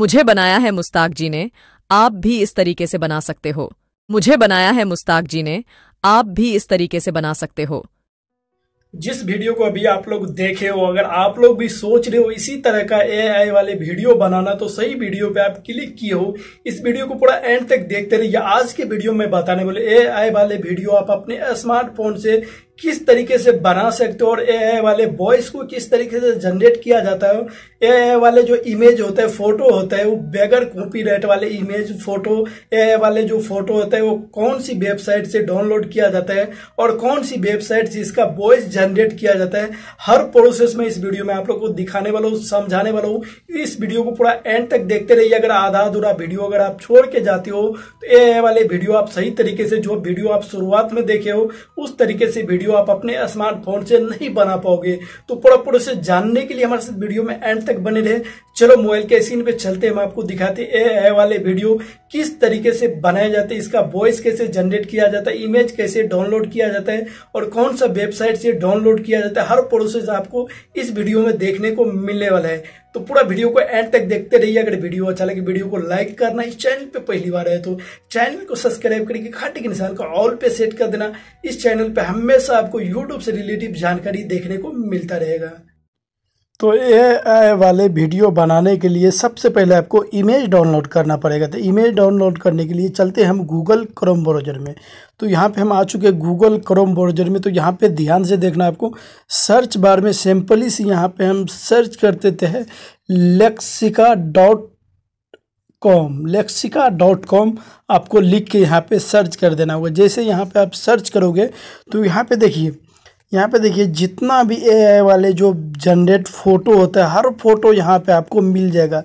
मुझे बनाया है मुस्ताक जी ने आप भी इस तरीके से बना सकते हो मुझे बनाया है मुस्ताक जी ने आप भी इस तरीके से बना सकते हो जिस वीडियो को अभी आप लोग देखे हो अगर आप लोग भी सोच रहे हो इसी तरह का एआई वाले वीडियो बनाना तो सही वीडियो पे आप क्लिक किए हो इस वीडियो को पूरा एंड तक देखते रहिए आज के वीडियो में बताने वाले एआई वाले वीडियो आप अपने स्मार्टफोन से किस तरीके से बना सकते हो और ए वाले वॉइस को किस तरीके से जनरेट किया जाता है ए वाले जो इमेज होता है फोटो होता है वो बगैर कॉपीराइट वाले इमेज फोटो ए वाले जो फोटो होता है वो कौन सी वेबसाइट से डाउनलोड किया जाता है और कौन सी वेबसाइट से इसका वॉइस जनरेट किया जाता है हर प्रोसेस में इस वीडियो में आप लोग को दिखाने वाला हूँ समझाने वाला हूँ इस वीडियो को पूरा एंड तक देखते रहिए अगर आधा अधूरा वीडियो अगर आप छोड़ के जाते हो तो ए वाले वीडियो आप सही तरीके से जो वीडियो आप शुरुआत में देखे हो उस तरीके से वीडियो वीडियो आप अपने स्मार्टफोन से नहीं बना पाओगे तो पूरा पूरे से जानने के लिए हमारे साथ वीडियो में एंड तक बने रहे चलो मोबाइल के स्क्रीन पे चलते हम आपको दिखाते ए वाले वीडियो किस तरीके से बनाए जाते हैं इसका वॉइस कैसे जनरेट किया जाता है इमेज कैसे डाउनलोड किया जाता है और कौन सा वेबसाइट से डाउनलोड किया जाता है हर प्रोसेस आपको इस वीडियो में देखने को मिलने वाला है तो पूरा वीडियो को एंड तक देखते रहिए अगर वीडियो अच्छा लगे वीडियो को लाइक करना इस चैनल पे पहली बार है तो चैनल को सब्सक्राइब करके खाटे के निशान को ऑल पे सेट कर देना इस चैनल पे हमेशा आपको यूट्यूब से रिलेटिव जानकारी देखने को मिलता रहेगा तो ए वाले वीडियो बनाने के लिए सबसे पहले आपको इमेज डाउनलोड करना पड़ेगा तो इमेज डाउनलोड करने के लिए चलते हम गूगल क्रोम ब्राउजर में तो यहाँ पे हम आ चुके हैं गूगल क्रोम ब्राउजर में तो यहाँ पे ध्यान से देखना आपको सर्च बार में सिंपली से यहाँ पे हम सर्च कर देते हैं Lexica dot com Lexica dot com आपको लिख के यहाँ पर सर्च कर देना होगा जैसे यहाँ पर आप सर्च करोगे तो यहाँ पर देखिए यहाँ पे देखिए जितना भी एआई वाले जो जनरेट फ़ोटो होता है हर फोटो यहाँ पे आपको मिल जाएगा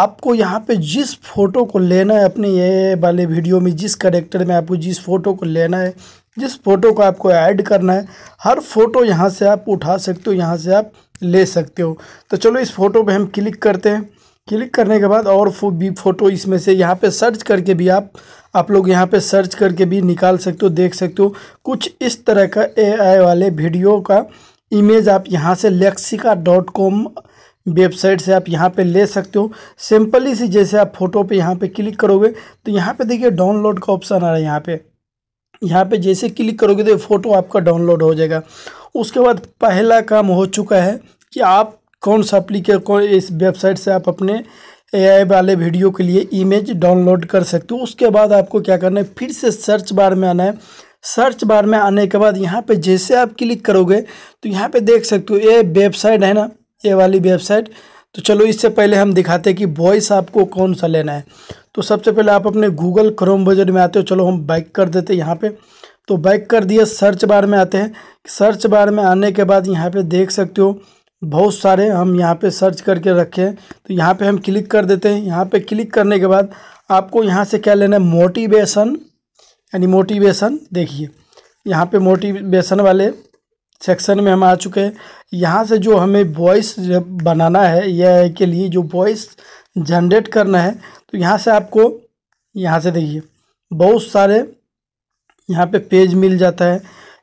आपको यहाँ पे जिस फोटो को लेना है अपने ए वाले वीडियो में जिस करेक्टर में आपको जिस फ़ोटो को लेना है जिस फ़ोटो को आपको ऐड करना है हर फ़ोटो यहाँ से आप उठा सकते हो यहाँ से आप ले सकते हो तो चलो इस फ़ोटो पर हम क्लिक करते हैं क्लिक करने के बाद और फो, भी फ़ोटो इसमें से यहाँ पे सर्च करके भी आप आप लोग यहाँ पे सर्च करके भी निकाल सकते हो देख सकते हो कुछ इस तरह का एआई वाले वीडियो का इमेज आप यहाँ से लेक्सिका डॉट कॉम वेबसाइट से आप यहाँ पे ले सकते हो सिंपली सी जैसे आप फ़ोटो पे यहाँ पे क्लिक करोगे तो यहाँ पे देखिए डाउनलोड का ऑप्शन आ रहा है यहाँ पर यहाँ पर जैसे क्लिक करोगे तो फ़ोटो आपका डाउनलोड हो जाएगा उसके बाद पहला काम हो चुका है कि आप कौन सा अप्लीके कौन इस वेबसाइट से आप अपने एआई वाले वीडियो के लिए इमेज डाउनलोड कर सकते हो उसके बाद आपको क्या करना है फिर से सर्च बार में आना है सर्च बार में आने के बाद यहाँ पे जैसे आप क्लिक करोगे तो यहाँ पे देख सकते हो ये वेबसाइट है ना ये वाली वेबसाइट तो चलो इससे पहले हम दिखाते हैं कि वॉइस आपको कौन सा लेना है तो सबसे पहले आप अपने गूगल क्रोम बजट में आते हो चलो हम बाइक कर देते हैं यहाँ पर तो बाइक कर दिया सर्च बार में आते हैं सर्च बार में आने के बाद यहाँ पे देख सकते हो बहुत सारे हम यहाँ पे सर्च करके रखे हैं तो यहाँ पे हम क्लिक कर देते हैं यहाँ पे क्लिक करने के बाद आपको यहाँ से क्या लेना है मोटिवेशन यानी मोटिवेशन देखिए यहाँ पे मोटिवेशन वाले सेक्शन में हम आ चुके हैं यहाँ से जो हमें वॉइस बनाना है यह के लिए जो वॉइस जनरेट करना है तो यहाँ से आपको यहाँ से देखिए बहुत सारे यहाँ पे पेज मिल जाता है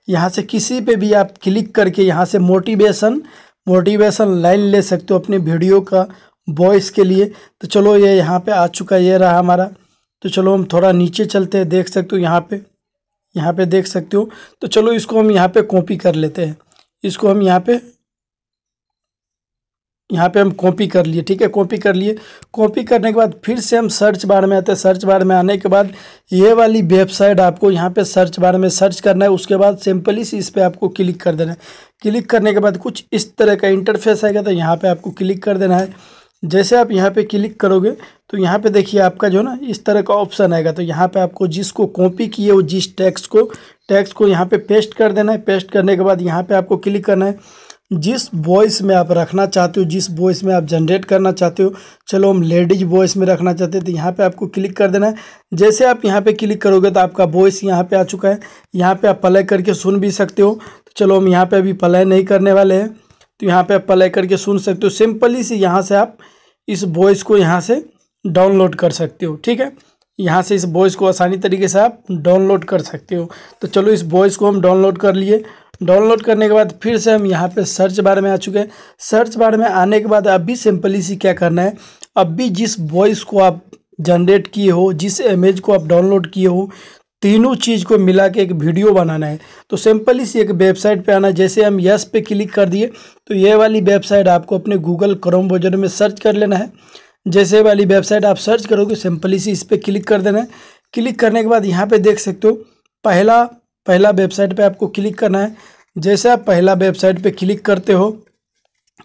यहाँ से किसी पे भी आप क्लिक करके यहाँ से मोटिवेशन मोटिवेशन लाइन ले सकते हो अपने वीडियो का वॉइस के लिए तो चलो ये यहाँ पे आ चुका ये रहा हमारा तो चलो हम थोड़ा नीचे चलते हैं देख सकते हो यहाँ पे यहाँ पे देख सकते हो तो चलो इसको हम यहाँ पे कॉपी कर लेते हैं इसको हम यहाँ पे यहाँ पे हम कॉपी कर लिए ठीक है कॉपी कर लिए कॉपी करने के बाद फिर से हम सर्च बार में आते हैं सर्च बार में आने के बाद ये वाली वेबसाइट आपको यहाँ पे सर्च बार में सर्च करना है उसके बाद सिंपली सी इस पर आपको क्लिक कर देना है क्लिक करने के बाद कुछ इस तरह का इंटरफेस आएगा तो यहाँ पर आपको क्लिक कर देना है जैसे आप यहाँ पर क्लिक करोगे तो यहाँ पर देखिए आपका जो ना इस तरह का ऑप्शन आएगा तो यहाँ पर आपको जिसको कॉपी किए हो जिस टैक्स को टैक्स को यहाँ पर पेस्ट कर देना है पेस्ट करने के बाद यहाँ पर आपको क्लिक करना है जिस वॉइस में आप रखना चाहते हो जिस वॉइस में आप जनरेट करना चाहते हो चलो हम लेडीज वॉइस में रखना चाहते हैं तो यहाँ पे आपको क्लिक कर देना है जैसे आप यहाँ पे क्लिक करोगे तो आपका वॉइस यहाँ पे आ चुका है यहाँ पे आप प्ले करके सुन भी सकते हो तो चलो हम यहाँ पे अभी प्ले नहीं करने वाले हैं तो यहाँ पर आप प्ले करके सुन सकते हो सिंपली से यहाँ से आप इस वॉइस को यहाँ से डाउनलोड कर सकते हो ठीक है यहाँ से इस वॉइस को आसानी तरीके से आप डाउनलोड कर सकते हो तो चलो इस वॉइस को हम डाउनलोड कर लिए डाउनलोड करने के बाद फिर से हम यहाँ पे सर्च बार में आ चुके हैं सर्च बार में आने के बाद अब भी सिंपली सी क्या करना है अब भी जिस वॉइस को आप जनरेट किए हो जिस इमेज को आप डाउनलोड किए हो तीनों चीज़ को मिला के एक वीडियो बनाना है तो सिंपली सी एक वेबसाइट पे आना जैसे हम यस पे क्लिक कर दिए तो ये वाली वेबसाइट आपको अपने गूगल क्रोम ब्राउज़र में सर्च कर लेना है जैसे वाली वेबसाइट आप सर्च करोगे सिंपली सी इस पर क्लिक कर देना है क्लिक करने के बाद यहाँ पे देख सकते हो पहला पहला वेबसाइट पे आपको क्लिक करना है जैसे आप पहला वेबसाइट पे क्लिक करते हो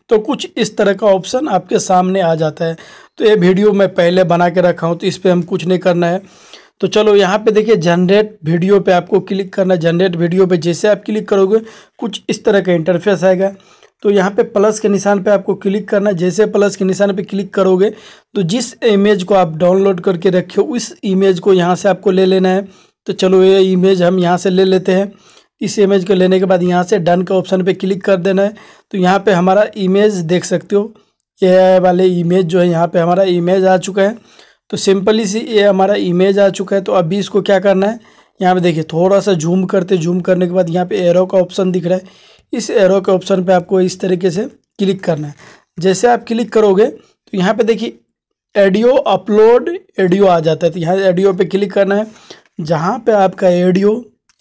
तो कुछ इस तरह का ऑप्शन आपके सामने आ जाता है तो ये वीडियो मैं पहले बना के रखा हूँ तो इस पर हम कुछ नहीं करना है तो चलो यहाँ पे देखिए जनरेट वीडियो पे आपको क्लिक करना है जनरेट वीडियो पे जैसे आप क्लिक करोगे कुछ इस तरह का इंटरफेस आएगा तो यहाँ पे प्लस के निशान पे आपको क्लिक करना है जैसे प्लस के निशान पे क्लिक करोगे तो जिस इमेज को आप डाउनलोड करके रखे हो उस इमेज को यहाँ से आपको ले लेना है तो चलो ये इमेज हम यहाँ से ले लेते हैं इस इमेज को लेने के बाद यहाँ से डन का ऑप्शन पे क्लिक कर देना है तो यहाँ पे हमारा इमेज देख सकते हो आई वाले इमेज जो है यहाँ पे हमारा इमेज आ चुका है तो सिंपली सी ये हमारा इमेज आ चुका है तो अभी इसको क्या करना है यहाँ पे देखिए थोड़ा सा जूम करते जूम करने के बाद यहाँ पे एरो का ऑप्शन दिख रहा है इस एरो के ऑप्शन पर आपको इस तरीके से क्लिक करना है जैसे आप क्लिक करोगे तो यहाँ पे देखिए एडियो अपलोड एडियो आ जाता है तो यहाँ एडियो पर क्लिक करना है जहाँ पे आपका एडियो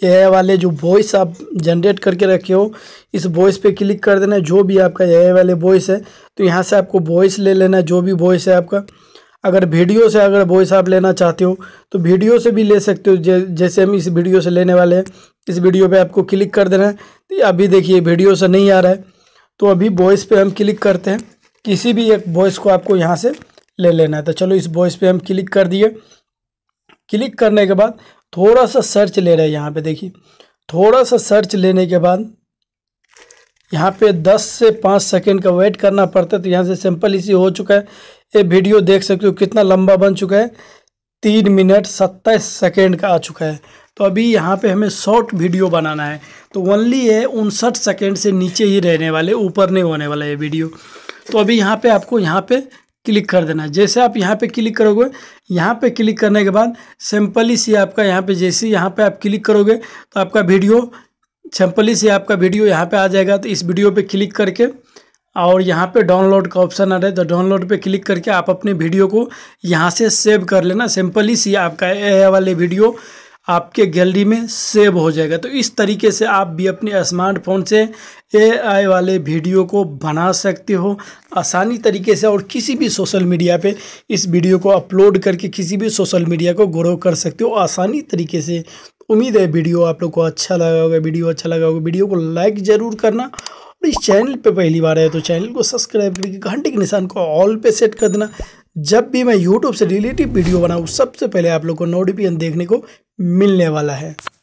ए वाले जो वॉइस आप जनरेट करके रखे हो इस वॉइस पे क्लिक कर देना जो भी आपका ए वाले वॉइस है तो यहाँ से आपको वॉइस ले लेना जो भी वॉइस है आपका अगर वीडियो से अगर वॉइस आप लेना चाहते हो तो वीडियो से भी ले सकते हो जैसे हम इस वीडियो से लेने वाले हैं इस वीडियो पे आपको क्लिक कर देना है तो अभी देखिए वीडियो से नहीं आ रहा है तो अभी वॉइस पे हम क्लिक करते हैं किसी भी एक वॉइस को आपको यहाँ से ले लेना है तो चलो इस वॉइस पे हम क्लिक कर दिए क्लिक करने के बाद थोड़ा सा सर्च ले रहे हैं यहाँ पे देखिए थोड़ा सा सर्च लेने के बाद यहाँ पे 10 से 5 सेकंड का वेट करना पड़ता है तो यहाँ से सिंपल इसी हो चुका है ये वीडियो देख सकते हो कितना लंबा बन चुका है तीन मिनट सत्ताईस सेकेंड का आ चुका है तो अभी यहाँ पे हमें शॉर्ट वीडियो बनाना है तो ओनली ये उनसठ सेकेंड से नीचे ही रहने वाले ऊपर नहीं होने वाला ये वीडियो तो अभी यहाँ पे आपको यहाँ पे क्लिक कर देना जैसे आप यहाँ पे क्लिक करोगे यहाँ पे क्लिक करने के बाद सिंपली सी आपका यहाँ पे जैसे यहाँ पे आप क्लिक करोगे तो आपका वीडियो सिंपली से आपका वीडियो यहाँ पे आ जाएगा तो इस वीडियो पे क्लिक करके और यहाँ पे डाउनलोड का ऑप्शन आ रहा है तो डाउनलोड पे क्लिक करके आप अपने वीडियो को यहाँ से सेव कर लेना सिंपली सी आपका ए वाले वीडियो आपके गैलरी में सेव हो जाएगा तो इस तरीके से आप भी अपने स्मार्टफोन से एआई वाले वीडियो को बना सकते हो आसानी तरीके से और किसी भी सोशल मीडिया पे इस वीडियो को अपलोड करके किसी भी सोशल मीडिया को ग्रो कर सकते हो आसानी तरीके से उम्मीद है वीडियो आप लोग को अच्छा लगा होगा वीडियो अच्छा लगा होगा वीडियो को लाइक ज़रूर करना और इस चैनल पर पहली बार है तो चैनल को सब्सक्राइब करके घंटे के निशान को ऑल पर सेट कर देना जब भी मैं यूट्यूब से रिलेटिव वीडियो बनाऊँ सबसे पहले आप लोग को नोटिफिकेशन देखने को मिलने वाला है